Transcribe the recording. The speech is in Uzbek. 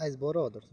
айсбора odor